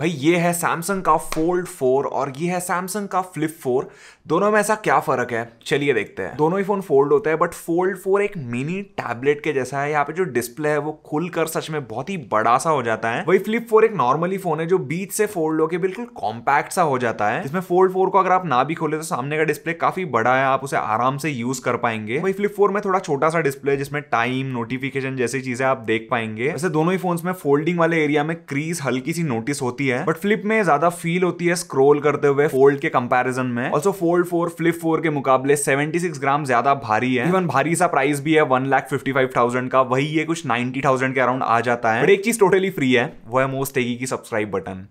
भाई ये है सैमसंग का फोल्ड फोर और ये है सैमसंग का फ्लिप फोर दोनों में ऐसा क्या फर्क है चलिए देखते हैं दोनों ही फोन फोल्ड होता है बट फोल्ड फोर एक मिनी टैबलेट के जैसा है यहाँ पे जो डिस्प्ले है वो खुलकर सच में बहुत ही बड़ा सा हो जाता है वही फ्लिप फोर एक नॉर्मली फोन है जो बीच से फोल्ड होकर बिल्कुल कॉम्पैक्ट सा हो जाता है इसमें फोल्ड फोर को अगर आप ना भी खोले तो सामने का डिस्प्ले काफी बड़ा है आप उसे आराम से यूज कर पाएंगे वही फ्लिप फोर में थोड़ा छोटा सा डिस्प्ले जिसमें टाइम नोटिफिकेशन जैसी चीजें आप देख पाएंगे वैसे दोनों ही फोन में फोल्डिंग वाले एरिया में क्रीज हल्की सी नोटिस होती है होती है बट फ्लिप में ज्यादा फील होती है स्क्रोल करते हुए फोल्ड के कंपेरिजन में also fold four flip four के मुकाबले सेवेंटी सिक्स ग्राम ज्यादा भारी है इवन भारी सा प्राइस भी है one lakh fifty five thousand का वही ये कुछ नाइनटी थाउजेंड के अराउंड आ जाता है बट एक चीज टोटली फ्री है वो है मोस्ट एगी की सब्सक्राइब बटन